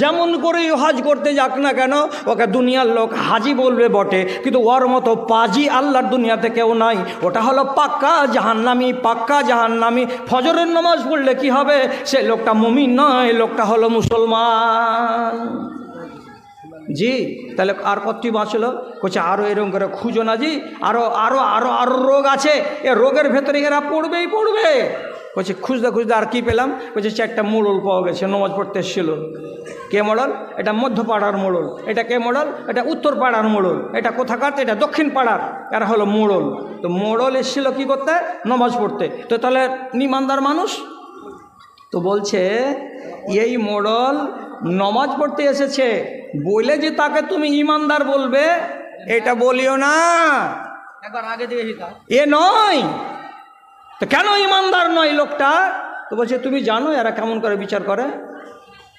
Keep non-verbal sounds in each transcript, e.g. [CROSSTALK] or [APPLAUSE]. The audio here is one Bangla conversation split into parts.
যেমন করেই হাজ করতে যাক না কেন ওকে দুনিয়ার লোক হাজি বলবে বটে কিন্তু ওর মতো পাজি আল্লাহর দুনিয়াতে কেউ নাই ওটা হলো পাক্কা জাহান্নামি পাক্কা জাহান্নামি ফজরের নামাজ পড়লে কি হবে সে লোকটা মুমিন নয় লোকটা হলো মুসলমান জি তাহলে আর কতটি বাঁচলো কোচে আরও এরকম করে খুঁজো না জি আরও আরও আরও আরও রোগ আছে এ রোগের ভেতরে এরা পড়বেই পড়বে বলছে খুঁজতে খুঁজতে আর কি পেলাম বলছে চারটা মোড়ল পাওয়া গেছে নমাজ পড়তে এসেছিল কে মোড়ল এটা মধ্যপাড়ার মোড়ল এটা কে মোড়ল এটা উত্তর পাড়ার মোড়ল এটা কোথাকার এটা দক্ষিণ পাড়ার এরা হলো মোড়ল তো মোড়ল এসেছিল কি করতে নমাজ পড়তে তো তাহলে নিমানদার মানুষ তো বলছে এই মোড়ল নমাজ পড়তে এসেছে বলে যে তাকে তুমি ইমানদার বলবে এটা বলিও না আগে এ নয় তো কেন ইমানদার নয় লোকটা তো বলছে তুমি জানো এরা কেমন করে বিচার করে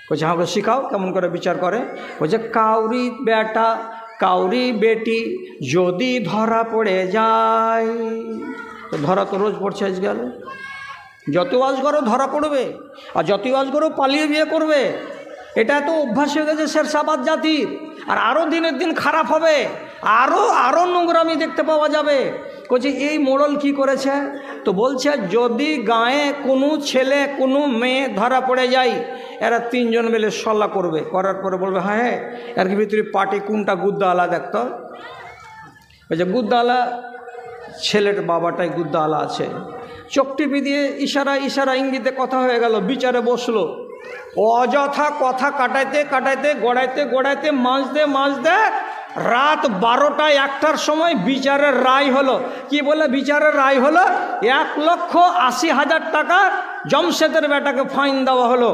বলছে আমাকে হ্যাঁ, শিখাও কেমন করে বিচার করে বলছে কাউরি বেটা কাউরি বেটি যদি ধরা পড়ে যায় তো ধরা তো রোজ পড়ছে আজকাল যত আজ করো ধরা পড়বে আর যত আজ করো পালিয়ে বিয়ে করবে এটা তো অভ্যাস হয়ে গেছে শেরশাবাদ জাতির আর আরও দিনের দিন খারাপ হবে আরও আরও নোংরামি দেখতে পাওয়া যাবে কচি এই মোড়ল কি করেছে তো বলছে যদি গায়ে কোনো ছেলে কোনো মেয়ে ধরা পড়ে যায় এরা তিনজন মিলে সল্লা করবে করার পরে বলবে হ্যাঁ হ্যাঁ এর ভিতরে পার্টি কোনটা গুদ্দা আলা দেখত বলছে গুদ্দা আলা ছেলের বাবাটাই গুদ্দা আলা আছে চোখ টিপি দিয়ে ইশারা ইশারা ইঙ্গিতে কথা হয়ে গেল বিচারে বসলো অযথা কথা কাটাইতে কাটাইতে গড়াইতে গড়াইতে মাঝতে মাঝতে রাত বারোটায় একটার সময় বিচারের রায় হলো কি বলে বিচারের রায় হলো এক লক্ষ আশি হাজার টাকা জমশেদের বেটাকে ফাইন দেওয়া হলো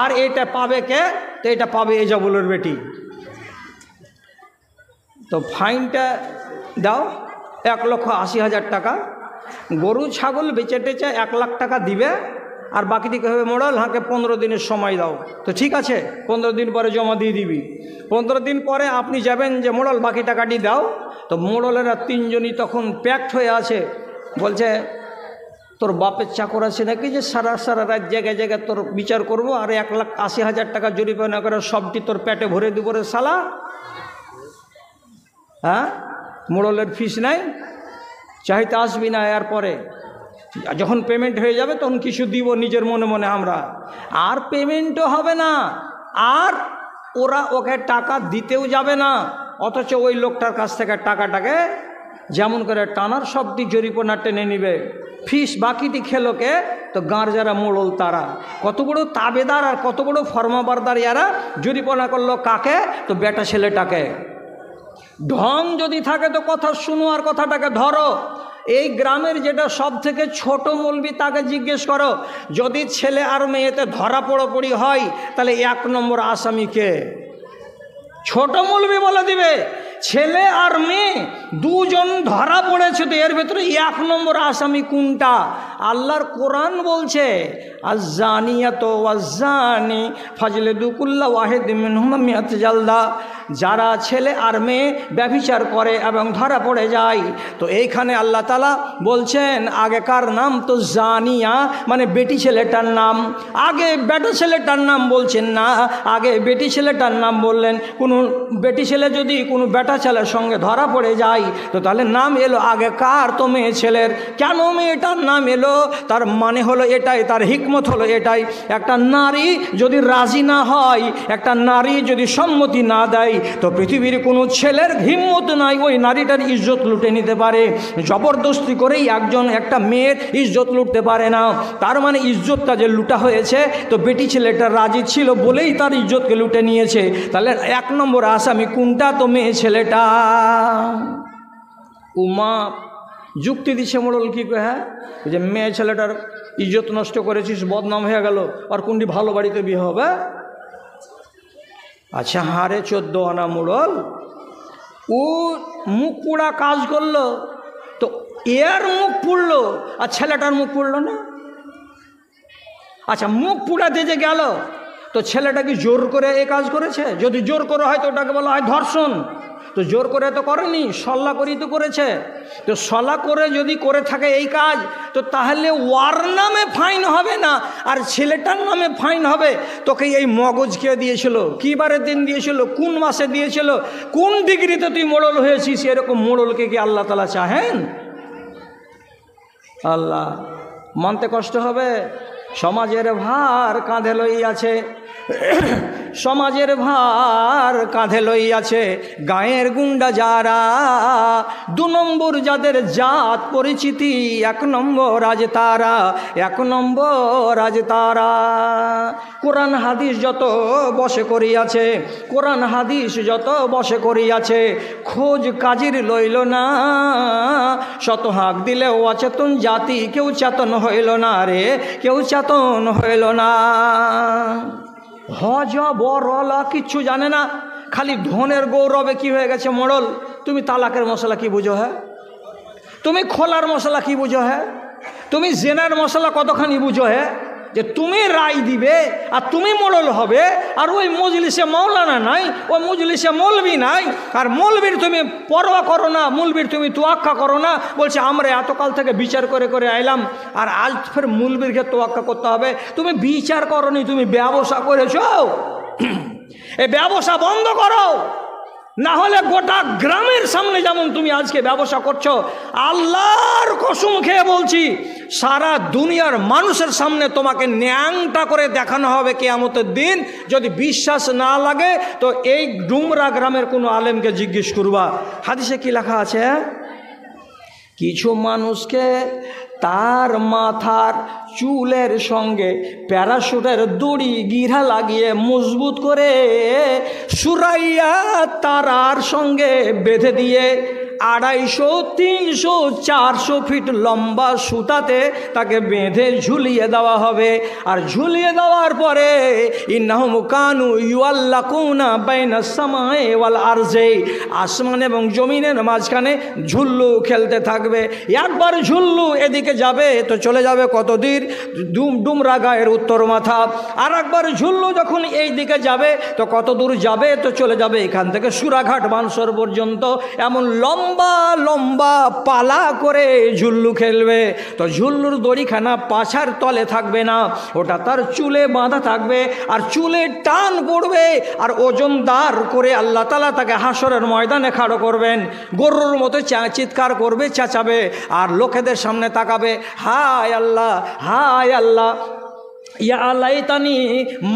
আর এটা পাবে কে তো এটা পাবে জবলের বেটি তো ফাইনটা দাও এক লক্ষ আশি হাজার টাকা গরু ছাগল বেচে টেচে এক লাখ টাকা দিবে আর বাকিটিকে হবে মোড়াল হাঁকে পনেরো দিনের সময় দাও তো ঠিক আছে পনেরো দিন পরে জমা দিয়ে দিবি পনেরো দিন পরে আপনি যাবেন যে মোড়াল বাকি টাকাটি দাও তো মোড়লেরা তিনজনই তখন প্যাকড হয়ে আছে বলছে তোর বাপের চাকর আছে নাকি যে সারা সারা রাত জায়গায় জায়গায় তোর বিচার করব আর এক লাখ আশি হাজার টাকা জরিমানা করে সবটি তোর পেটে ভরে দিব রে সালা হ্যাঁ মোড়লের ফিস নাই চাহিতে আসবি না এর পরে যখন পেমেন্ট হয়ে যাবে তখন কিছু দিব নিজের মনে মনে আমরা আর পেমেন্টও হবে না আর ওরা ওকে টাকা দিতেও যাবে না অথচ ওই লোকটার কাছ থেকে টাকাটাকে যেমন করে টানার শব্দটি জরিপনা টেনে নিবে ফিস বাকিটি খেলোকে তো গাঁর যারা মোড়ল তারা কত বড় তাবেদার আর কত বড় ফর্মাবারদার যারা জরিপনা করলো কাকে তো বেটা ছেলেটাকে ঢং যদি থাকে তো কথা শুনো আর কথাটাকে ধরো এই গ্রামের যেটা সব থেকে ছোট মলবি তাকে জিজ্ঞেস করো যদি ছেলে আর মেয়েতে ধরা পড়োপড়ি হয় তাহলে এক নম্বর আসামিকে ছোট মলবি বলে দিবে ছেলে আর মেয়ে দুজন ধরা পড়েছে তো এর ভেতরে এক নম্বর আসামি কোনটা আল্লাহর কোরআন বলছে আজানিয়া তো আজানি ফাজলে দুকুল্লা ওয়াহেদ মিনহুমা মিয়াত জালদা যারা ছেলে আর মেয়ে ব্যভিচার করে এবং ধরা পড়ে যায় তো এইখানে আল্লাহ তালা বলছেন আগেকার নাম তো জানিয়া মানে বেটি ছেলেটার নাম আগে বেটো ছেলেটার নাম বলছেন না আগে বেটি ছেলেটার নাম বললেন কোনো বেটি ছেলে যদি কোনো বেটা ছেলের সঙ্গে ধরা পড়ে যায় তো তাহলে নাম এলো আগেকার তো মেয়ে ছেলের কেন মেয়েটার নাম এলো তার মানে হলো এটাই তার হিকমত হলো এটাই একটা নারী যদি রাজি না হয় একটা নারী যদি সম্মতি না দেয় তো পৃথিবীর কোনো ছেলের হিম্মত নাই ওই নারীটার ইজ্জত লুটে নিতে পারে জবরদস্তি করেই একজন একটা মেয়ের ইজ্জত লুটতে পারে না তার মানে ইজ্জতটা যে লুটা হয়েছে তো বেটি ছেলেটা রাজি ছিল বলেই তার ইজ্জতকে লুটে নিয়েছে তাহলে এক নম্বর আসামি কোনটা তো মেয়ে ছেলেটা উমা যুক্তি দিছে মোড়ল কী কয়ে হ্যাঁ যে মেয়ে ছেলেটার ইজ্জত নষ্ট করেছিস বদনাম হয়ে গেল আর কোনটি ভালো বাড়িতে বিয়ে হবে হ্যাঁ? আচ্ছা হাড়ে চোদ্দো আনা মোড়ল ও মুখ পোড়া কাজ করলো তো এর মুখ পুড়লো আর ছেলেটার মুখ পুড়লো না আচ্ছা মুখ পুড়াতে যে গেল তো ছেলেটা কি জোর করে এ কাজ করেছে যদি জোর করে হয় তো ওটাকে বলা হয় ধর্ষণ তো জোর করে তো করেনি সল্লা করেই তো করেছে তো সলা করে যদি করে থাকে এই কাজ তো তাহলে ওয়ার নামে ফাইন হবে না আর ছেলেটার নামে ফাইন হবে তোকে এই মগজকে দিয়েছিল কী বারের দিন দিয়েছিল কোন মাসে দিয়েছিল কোন ডিগ্রিতে তুই মোড়ল হয়েছিস এরকম মোড়লকে কি আল্লাহ তালা চাহেন আল্লাহ মানতে কষ্ট হবে সমাজের ভার কাঁধে লই আছে সমাজের ভার কাঁধে লইয়াছে গায়ের গুন্ডা যারা দু নম্বর যাদের জাত পরিচিতি এক নম্বর আজ তারা এক নম্বর আজ তারা কোরআন হাদিস যত বসে করিয়াছে কোরআন হাদিস যত বসে করিয়াছে খোঁজ কাজের লইল না শত হাঁক দিলে অচেতন জাতি কেউ চেতন হইল না রে কেউ চেতন হইল না হজ বরল কিচ্ছু জানে না খালি ধনের গৌরবে কি হয়ে গেছে মরল তুমি তালাকের মশলা কি বুঝো হ্যাঁ তুমি খোলার মশলা কি বুঝো হ্যাঁ তুমি জেনার মশলা কতখানি বুঝো হ্যাঁ যে তুমি রায় দিবে আর তুমি মোড়ল হবে আর ওই মজলিসে মৌলানা নাই ওই মজলিসে মৌলবি নাই আর মৌলবির তুমি পরোয়া করো না মূলবির তুমি তোয়াক্কা করো না বলছে আমরা এতকাল থেকে বিচার করে করে আইলাম আর আজ ফের মূলবিরকে তোয়াক্কা করতে হবে তুমি বিচার করনি তুমি ব্যবসা করেছ [CLEARS THROAT] এই ব্যবসা বন্ধ করো না হলে গোটা গ্রামের সামনে যেমন তুমি আজকে ব্যবসা করছো আল্লাহর কসুম খেয়ে বলছি সারা দুনিয়ার মানুষের সামনে তোমাকে ন্যাংটা করে দেখানো হবে কেয়ামতের দিন যদি বিশ্বাস না লাগে তো এই ডুমরা গ্রামের কোনো আলেমকে জিজ্ঞেস করবা হাদিসে কি লেখা আছে কিছু মানুষকে তার মাথার চুলের সঙ্গে প্যারাশুটের দড়ি গিরা লাগিয়ে মজবুত করে সুরাইয়া তারার সঙ্গে বেঁধে দিয়ে আড়াইশো তিনশো চারশো ফিট লম্বা সুতাতে তাকে বেঁধে ঝুলিয়ে দেওয়া হবে আর ঝুলিয়ে দেওয়ার পরে ইন্নাহম কানু ইউআল্লাকুনা বাইনা সামায় ওয়াল আরজে আসমান এবং জমিনের মাঝখানে ঝুল্লু খেলতে থাকবে একবার ঝুল্লু এদিকে যাবে তো চলে যাবে কত দূর ডুম ডুমরা গায়ের উত্তর মাথা আর একবার ঝুল্লু যখন এই দিকে যাবে তো কত দূর যাবে তো চলে যাবে এখান থেকে সুরাঘাট বানসর পর্যন্ত এমন লম্বা লম্বা লম্বা পালা করে ঝুল্লু খেলবে তো ঝুল্লুর দড়িখানা পাছার তলে থাকবে না ওটা তার চুলে বাঁধা থাকবে আর চুলে টান পড়বে আর ওজনদার করে আল্লাহ তালা তাকে হাসরের ময়দানে খাড়ো করবেন গরুর মতো চিৎকার করবে চেঁচাবে আর লোকেদের সামনে তাকাবে হায় আল্লাহ হায় আল্লাহ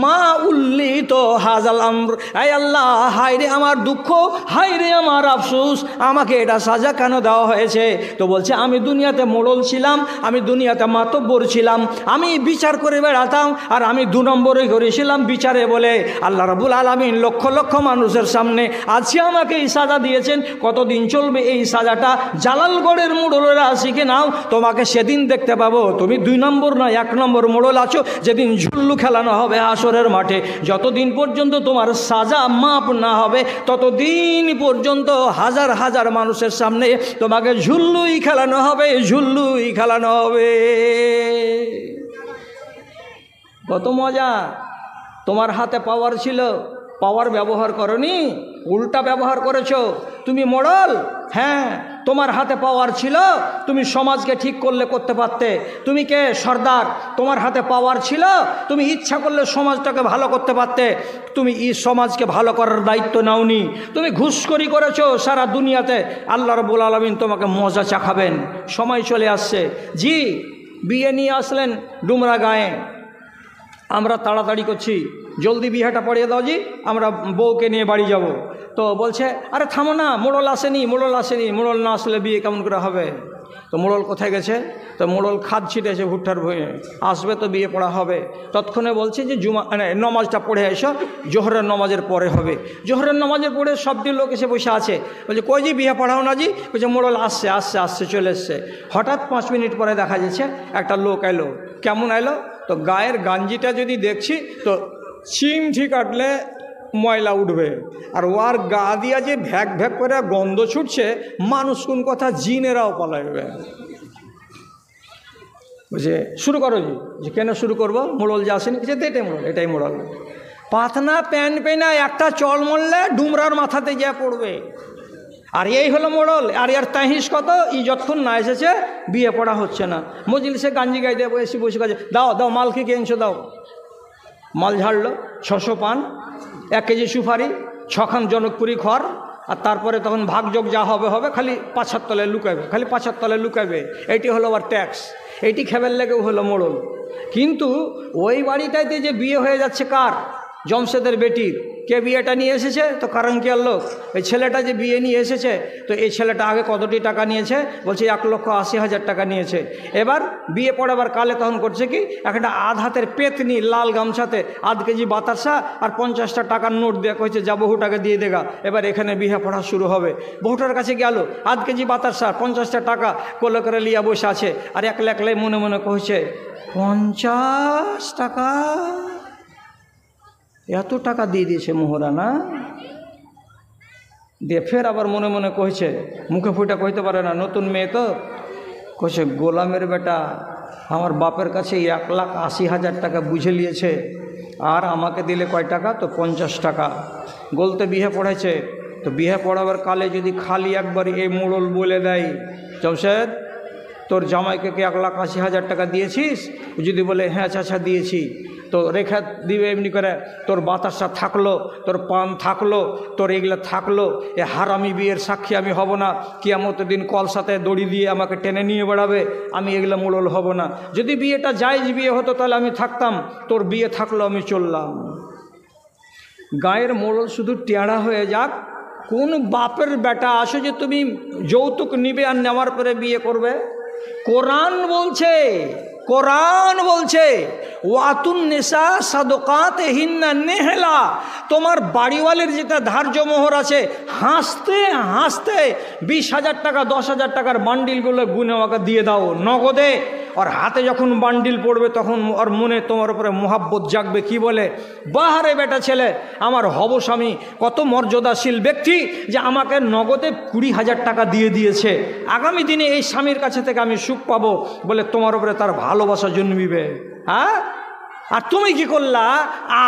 মা উল্লিত হাজাল আমর আয় আল্লাহ হায়রে আমার দুঃখ হায়রে আমার আফসুস আমাকে এটা সাজা কেন দেওয়া হয়েছে তো বলছে আমি দুনিয়াতে মোড়ল ছিলাম আমি দুনিয়াতে মাতব্বর ছিলাম আমি বিচার করে বেড়াতাম আর আমি দু নম্বরে করেছিলাম বিচারে বলে আল্লাহ রবুল আলমিন লক্ষ লক্ষ মানুষের সামনে আজকে আমাকে এই সাজা দিয়েছেন কতদিন চলবে এই সাজাটা জালালগড়ের মোড়লেরা শিখে নাও তোমাকে সেদিন দেখতে পাবো তুমি দুই নম্বর না এক নম্বর মোড়ল আছো যে যেদিন ঝুল্লু খেলানো হবে আসরের মাঠে যতদিন পর্যন্ত তোমার সাজা মাপ না হবে ততদিন পর্যন্ত হাজার হাজার মানুষের সামনে তোমাকে ঝুল্লুই খেলানো হবে ঝুল্লুই খেলানো হবে কত মজা তোমার হাতে পাওয়ার ছিল পাওয়ার ব্যবহার করনি উল্টা ব্যবহার করেছো তুমি মডল হ্যাঁ তোমার হাতে পাওয়ার ছিল তুমি সমাজকে ঠিক করলে করতে পারতে তুমি কে সর্দার তোমার হাতে পাওয়ার ছিল তুমি ইচ্ছা করলে সমাজটাকে ভালো করতে পারতে তুমি এই সমাজকে ভালো করার দায়িত্ব নাওনি তুমি ঘুষখড়ি করেছো সারা দুনিয়াতে আল্লাহ রবুল আলমিন তোমাকে মজা চাখাবেন সময় চলে আসছে জি বিয়ে নিয়ে আসলেন ডুমরা গায়ে আমরা তাড়াতাড়ি করছি জলদি বিয়েটা পড়িয়ে দাও জি আমরা বউকে নিয়ে বাড়ি যাব। তো বলছে আরে থামো না মোড়ল আসেনি মোড়ল আসেনি মোড়ল না আসলে বিয়ে কেমন করে হবে তো মোড়ল কোথায় গেছে তো মোড়ল খাদ ছিটেছে ভুট্টার ভয়ে আসবে তো বিয়ে পড়া হবে তৎক্ষণে বলছে যে জুমা মানে নমাজটা পড়ে এসো জোহরের নমাজের পরে হবে জোহরের নমাজের পরে সবটি লোক এসে বসে আছে বলছে কই যে বিয়ে পড়াও না জি বলছে মোড়ল আসছে আসছে আসছে চলে এসছে হঠাৎ পাঁচ মিনিট পরে দেখা যাচ্ছে একটা লোক এলো কেমন এলো তো গায়ের গাঞ্জিটা যদি দেখছি তো চিমঠি কাটলে ময়লা উঠবে আর ওয়ার গা দিয়া যে ভ্যাক ভ্যাক করে গন্ধ ছুটছে মানুষ কোন কথা জিনেরাও পালাইবে বুঝে শুরু করো জি যে কেন শুরু করবো মোড়ল যে আসেনি যে এটাই মোড়ল এটাই মোড়ল পাতনা প্যান্ট পেনা একটা চল মরলে ডুমরার মাথাতে যা পড়বে আর এই হলো মোড়ল আর ইয়ার তাহিস কত ই যতক্ষণ না এসেছে বিয়ে পড়া হচ্ছে না সে গাঞ্জি গাই দেবো এসে বসে কাজে দাও দাও মালকে কে দাও মাল ঝাড়ল ছশো পান এক কেজি সুপারি ছখান জনকপুরি খড় আর তারপরে তখন ভাগযোগ যা হবে হবে খালি পাঁচার তলে লুকাবে খালি পাঁচার তলে লুকাবে এটি হলো আবার ট্যাক্স এটি খেবের লেগেও হলো মোড়ল কিন্তু ওই বাড়িটাইতে যে বিয়ে হয়ে যাচ্ছে কার জমশেদের বেটির কে বিয়েটা নিয়ে এসেছে তো কারঙ্কিয়ার লোক এই ছেলেটা যে বিয়ে নিয়ে এসেছে তো এই ছেলেটা আগে কতটি টাকা নিয়েছে বলছে এক লক্ষ আশি হাজার টাকা নিয়েছে এবার বিয়ে পড়াবার কালে তখন করছে কি একটা আধ হাতের পেতনি লাল গামছাতে আধ কেজি বাতাসা আর পঞ্চাশটা টাকার নোট দেওয়া হয়েছে যা বহুটাকে দিয়ে দেগা এবার এখানে বিয়ে পড়া শুরু হবে বহুটার কাছে গেল আধ কেজি বাতাসা পঞ্চাশটা টাকা কোলো করে লিয়া বসে আছে আর এক একলাই মনে মনে কহছে পঞ্চাশ টাকা এত টাকা দিয়ে দিয়েছে মোহরানা দিয়ে ফের আবার মনে মনে কইছে মুখে ফুটা কইতে পারে না নতুন মেয়ে তো কইছে গোলামের বেটা আমার বাপের কাছে এক লাখ আশি হাজার টাকা বুঝে নিয়েছে আর আমাকে দিলে কয় টাকা তো পঞ্চাশ টাকা গলতে বিহে পড়েছে তো বিহে পড়াবার কালে যদি খালি একবার এই মোড়ল বলে দেয় জমশেদ তোর জামাইকে কি এক লাখ আশি হাজার টাকা দিয়েছিস যদি বলে হ্যাঁ চাচা দিয়েছি তো রেখে দিবে এমনি করে তোর বাতাসা থাকলো তোর পান থাকলো তোর এগুলো থাকলো এ হারামি বিয়ের সাক্ষী আমি হব না কি আমত দিন কল সাথে দড়ি দিয়ে আমাকে টেনে নিয়ে বেড়াবে আমি এগুলো মোড়ল হব না যদি বিয়েটা যাইজ বিয়ে হতো তাহলে আমি থাকতাম তোর বিয়ে থাকলো আমি চললাম গায়ের মোড়ল শুধু টেঁড়া হয়ে যাক কোন বাপের বেটা আসো যে তুমি যৌতুক নিবে আর নেওয়ার পরে বিয়ে করবে কোরআন বলছে কোরআন বলছে ওয়াতুন নেশা সাদকাতে হিন্না নেহেলা তোমার বাড়িওয়ালের যেটা ধার্য মোহর আছে হাসতে হাসতে বিশ হাজার টাকা দশ হাজার টাকার বান্ডিলগুলো গুনে ওকে দিয়ে দাও নগদে ওর হাতে যখন বান্ডিল পড়বে তখন ওর মনে তোমার উপরে মোহাব্বত জাগবে কি বলে বাহারে বেটা ছেলে আমার হব স্বামী কত মর্যাদাশীল ব্যক্তি যে আমাকে নগদে কুড়ি হাজার টাকা দিয়ে দিয়েছে আগামী দিনে এই স্বামীর কাছে থেকে আমি সুখ পাবো বলে তোমার উপরে তার ভালোবাসা জন্মিবে হ্যাঁ আর তুমি কি করলা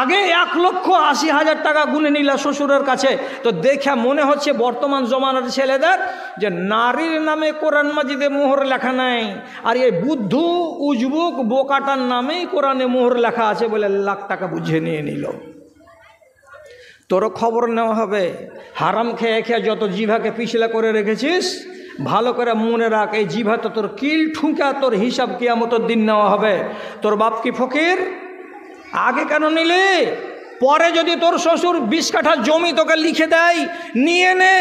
আগে এক লক্ষ আশি হাজার টাকা গুনে নিলা শ্বশুরের কাছে তো দেখা মনে হচ্ছে বর্তমান জমানার ছেলেদের যে নারীর নামে কোরআন মাজিদে মোহর লেখা নাই আর এই বুদ্ধ উজবুক বোকাটার নামেই কোরআনে মোহর লেখা আছে বলে লাখ টাকা বুঝে নিয়ে নিল তোরও খবর নেওয়া হবে হারাম খেয়ে খেয়ে যত জিভাকে পিছলা করে রেখেছিস ভালো করে মনে রাখ এই জিভাতে তোর কিল ঠুঁকা তোর হিসাব কিয়ামতর দিন নেওয়া হবে তোর বাপ কি ফকির আগে কেন নিলে পরে যদি তোর শ্বশুর বিশ কাঠা জমি তোকে লিখে দেয় নিয়ে নে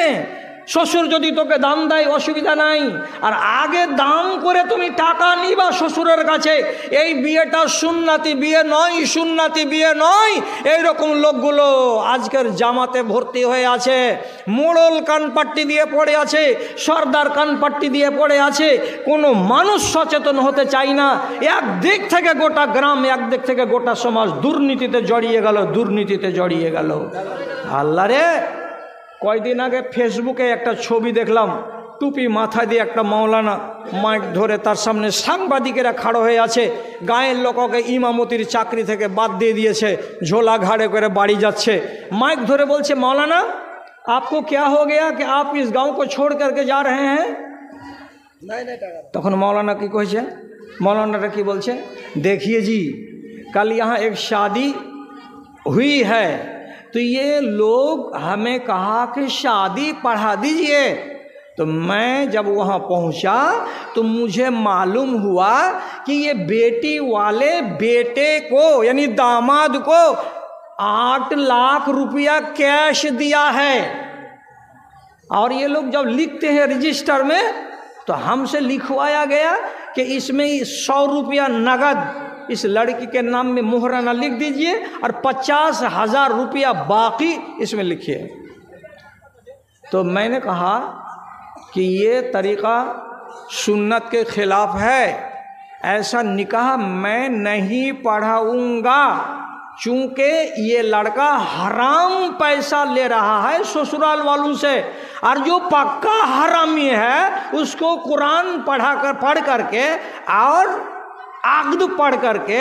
শ্বশুর যদি তোকে দাম দেয় অসুবিধা নাই আর আগে দাম করে তুমি টাকা নিবা শ্বশুরের কাছে এই বিয়েটা সুন্নাতি বিয়ে নয় সুন্নাতি বিয়ে নয় এই রকম লোকগুলো আজকের জামাতে ভর্তি হয়ে আছে মোড়ল কানপাট্টি দিয়ে পড়ে আছে সর্দার কানপাট্টি দিয়ে পড়ে আছে কোনো মানুষ সচেতন হতে চায় না একদিক থেকে গোটা গ্রাম একদিক থেকে গোটা সমাজ দুর্নীতিতে জড়িয়ে গেল দুর্নীতিতে জড়িয়ে গেল আল্লাহ রে কয়দিন আগে ফেসবুকে একটা ছবি দেখলাম টুপি মাথা দিয়ে একটা মাওলানা মাইক ধরে তার সামনে সাংবাদিকেরা খাড়ো হয়ে আছে গায়ের লোককে ইমামতির চাকরি থেকে বাদ দিয়ে দিয়েছে ঝোলা ঘাড়ে করে বাড়ি যাচ্ছে মাইক ধরে বলছে মাওলানা আপকো ক্যা হো গেয়া কি আপ ইস গাঁওকে ছোড় করকে যা রে হ্যাঁ তখন মৌলানা কি কেছে মৌলানাটা কি বলছে দেখিয়ে জি কাল ইহা এক শাদি হুই হ্যাঁ तो ये लोग हमें कहा कि शादी पढ़ा दीजिए तो मैं जब वहाँ पहुँचा तो मुझे मालूम हुआ कि ये बेटी वाले बेटे को यानी दामाद को आठ लाख रुपया कैश दिया है और ये लोग जब लिखते हैं रजिस्टर में तो हमसे लिखवाया गया कि इसमें सौ रुपया नगद इस लड़की के नाम में मुहराना लिख दीजिए और पचास हजार रुपया बाकी इसमें लिखिए तो मैंने कहा कि ये तरीका सुन्नत के खिलाफ है ऐसा निकाह मैं नहीं पढ़ाऊंगा चूंकि ये लड़का हराम पैसा ले रहा है ससुराल वालों से और जो पक्का हरामी है उसको कुरान पढ़ा कर पढ़ करके और आगद पढ़ करके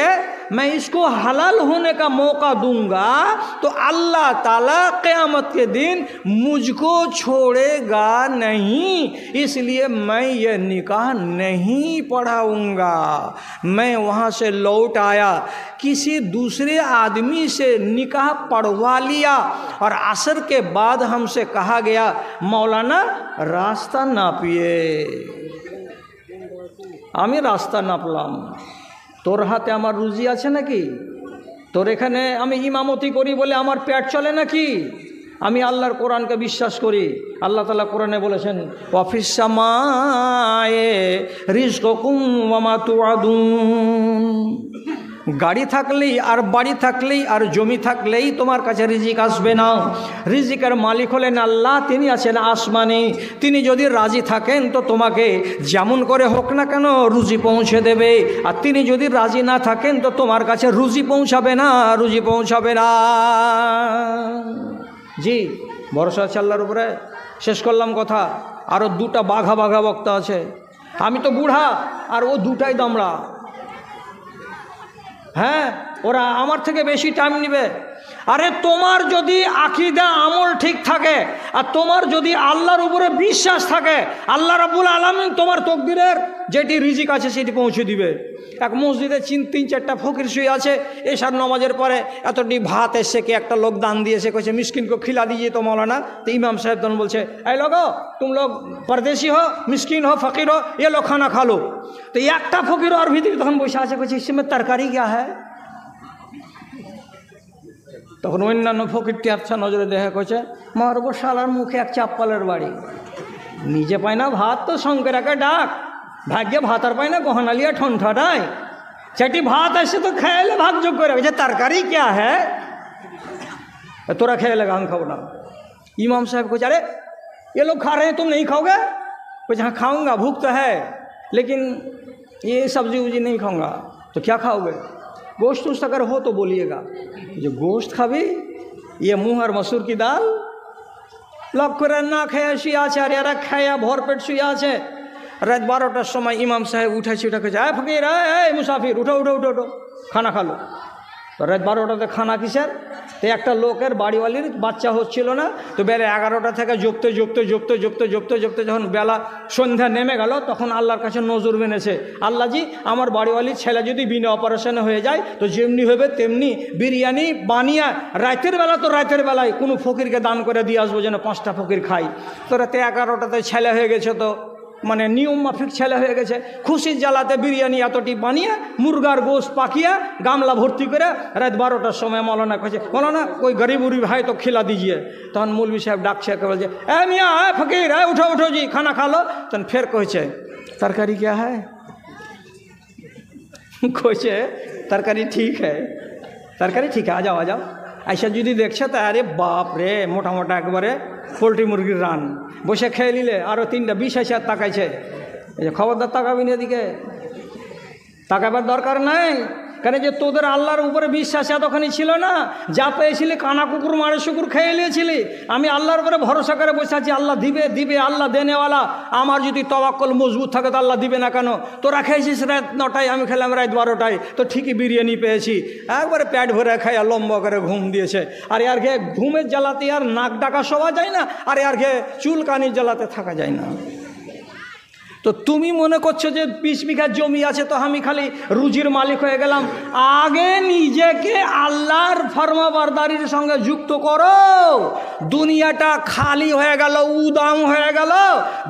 मैं इसको हलाल होने का मौका दूंगा तो अल्लाह ताला क़यामत के दिन मुझको छोड़ेगा नहीं इसलिए मैं ये निकाह नहीं पढ़ाऊँगा मैं वहाँ से लौट आया किसी दूसरे आदमी से निकाह पढ़वा लिया और असर के बाद हमसे कहा गया मौलाना रास्ता ना पिए আমি রাস্তা নাপলাম তোর হাতে আমার রুজি আছে নাকি তোর এখানে আমি ইমামতি করি বলে আমার পেট চলে নাকি আমি আল্লাহর কোরআনকে বিশ্বাস করি আল্লাহ তালা কোরআনে বলেছেন অফিস সামায়ে রিস মামা তুয়াদুন গাড়ি থাকলেই আর বাড়ি থাকলেই আর জমি থাকলেই তোমার কাছে রিজিক আসবে না রিজিকের মালিক হলেন আল্লাহ তিনি আছেন আসমানি তিনি যদি রাজি থাকেন তো তোমাকে যেমন করে হোক না কেন রুজি পৌঁছে দেবে আর তিনি যদি রাজি না থাকেন তো তোমার কাছে রুজি পৌঁছাবে না রুজি পৌঁছাবে না জি ভরসা আছে আল্লাহর উপরে শেষ করলাম কথা আরও দুটা বাঘা বাঘা বক্তা আছে আমি তো বুড়া আর ও দুটাই দমড়া হ্যাঁ ওরা আমার থেকে বেশি টাইম নিবে আরে তোমার যদি আকিদা আমল ঠিক থাকে আর তোমার যদি আল্লাহর উপরে বিশ্বাস থাকে আল্লাহ রাবুল আলমিন তোমার তকদিরের যেটি রিজিক আছে সেটি পৌঁছে দিবে এক মসজিদে চিন তিন চারটা ফকির শুয়ে আছে এসার নমাজের পরে এতটি ভাত এসে কে একটা লোক দান দিয়েছে কইছে মিসকিনকে খিলা দিয়ে তো মৌলানা তো ইমাম সাহেব তখন বলছে এই লোক তুম লোক পরদেশি হো মিসকিন হো ফকির হো এ লোক খানা খালো তো একটা ফকির আর ভিতরে তখন বসে আছে কইছে ইসমে তরকারি গিয়া হ্যাঁ তখন অন্যান্য ফকিরটি আচ্ছা নজরে দেখা করছে মারব শালার মুখে এক চাপ্পালের বাড়ি নিজে পায় না ভাত তো শঙ্করাকে ডাক भाग्य ভাগ্যে ना পায় लिया ठोन ठोटाई चटी भात ऐसे तो খেলে भाग जो করে तरकारी क्या है तो तोरा খেয়ে लगा हम खाओ ना इमाम साहब को अरे ये लोग खा रहे हैं तुम नहीं खाओगे कुछ हाँ खाऊंगा भूख तो है लेकिन ये सब्जी उब्जी नहीं खाऊंगा तो क्या खाओगे गोश्त उश्त अगर हो तो बोलिएगा जो गोश्त खावी ये मुँह और मसूर की दाल लक्ष्य ना खाया सुई आचार्य खाया पेट सुई आचार्य রাত বারোটার সময় ইমাম সাহেব উঠেছি খেয়েছে আয় ফকির আয় মুসাফির উঠো উঠো উঠো উঠো খানা খালো তো রাত বারোটাতে খানা কিসের তো একটা লোকের বাড়িওয়ালির বাচ্চা হচ্ছিল না তো বেলা এগারোটা থেকে জপতে জপতে জপতে জপতে জপতে জপতে যখন বেলা সন্ধ্যা নেমে গেল তখন আল্লাহর কাছে নজর বেনেছে আল্লাহজি আমার বাড়িওয়ালির ছেলে যদি বিনা অপারেশনে হয়ে যায় তো যেমনি হবে তেমনি বিরিয়ানি বানিয়ে রাতের বেলা তো রাতের বেলায় কোনো ফকিরকে দান করে দিয়ে আসবো যেন পাঁচটা ফকির খাই তো রাতে এগারোটাতে ছেলে হয়ে গেছে তো মানে নিয়ম মাফিক ছেলে হয়ে গেছে খুশির জ্বালাতে বিরিয়ানি এতটি বানিয়ে মুরগার গোস পাকিয়ে গামলা ভর্তি করে রাত বারোটার সময় মলনা কয়েছে মলনা ওই গরিব উরিব ভাই তো খেলা দিজিয়ে তখন মৌলবি সাহেব ডাকছে বলছে এ মিয়া হ্যাঁ ফকির হ্যাঁ উঠো উঠো জি খানা খালো তখন ফের কয়েছে তরকারি কে হ্যাঁ কয়েছে তরকারি ঠিক হ্যাঁ তরকারি ঠিক হ্যাঁ আ যাও আ যাও আইসা যদি দেখছে তা আরে বাপ রে মোটামোটা একবারে পোলট্রি মুরগির রান বসে খেয়ে নিলে আরও তিনটা বিষ আইসে আর তাকাইছে খবরদার তাকাবি এদিকে তাকাবার দরকার নাই কেন যে তোদের আল্লাহর উপরে বিশ্বাস এতখানি ছিল না যা পেয়েছিলি কানা কুকুর মারে শুকুর খেয়ে নিয়েছিলি আমি আল্লাহর উপরে ভরসা করে বসে আছি আল্লাহ দিবে দিবে আল্লাহ দেনেওয়ালা আমার যদি তবাক্কল মজবুত থাকে তো আল্লাহ দিবে না কেন তোরা খেয়েছিস রাত নটায় আমি খেলাম রাত বারোটায় তো ঠিকই বিরিয়ানি পেয়েছি একবারে প্যাট ভরে খাই আর লম্বা করে ঘুম দিয়েছে আর আর ঘে ঘুমের জ্বালাতে আর নাক ডাকা শোয়া যায় না আর আর ঘে চুলকানির জ্বালাতে থাকা যায় না তো তুমি মনে করছো যে বিশ বিঘা জমি আছে তো আমি খালি রুজির মালিক হয়ে গেলাম আগে নিজেকে আল্লাহর ফর্মাবারদারির সঙ্গে যুক্ত করো দুনিয়াটা খালি হয়ে গেল উদাম হয়ে গেল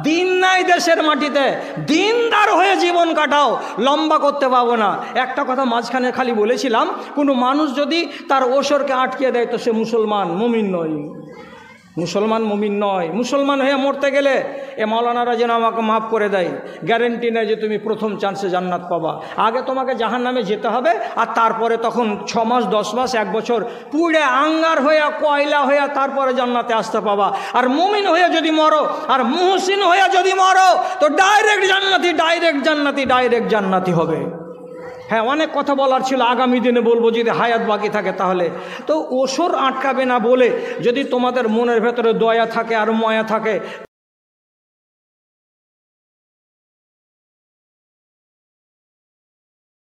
দিন নাই দেশের মাটিতে দিনদার হয়ে জীবন কাটাও লম্বা করতে পাবো না একটা কথা মাঝখানে খালি বলেছিলাম কোনো মানুষ যদি তার ওসরকে আটকে দেয় তো সে মুসলমান মুমিন নয় মুসলমান মুমিন নয় মুসলমান হয়ে মরতে গেলে এ মৌলানারা যেন আমাকে মাফ করে দেয় গ্যারেন্টি নেয় যে তুমি প্রথম চান্সে জান্নাত পাবা আগে তোমাকে জাহান নামে যেতে হবে আর তারপরে তখন ছ মাস দশ মাস এক বছর পুড়ে আঙ্গার হইয়া কয়লা হইয়া তারপরে জান্নাতে আসতে পাবা আর মুমিন হয়ে যদি মরো আর মুহসিন হইয়া যদি মরো তো ডাইরেক্ট জান্নাতি ডাইরেক্ট জান্নাতি ডাইরেক্ট জান্নাতি হবে হ্যাঁ অনেক কথা বলার ছিল আগামী দিনে বলবো যদি হায়াত বাকি থাকে তাহলে তো ওসর আটকাবে না বলে যদি তোমাদের মনের ভেতরে দয়া থাকে আর ময়া থাকে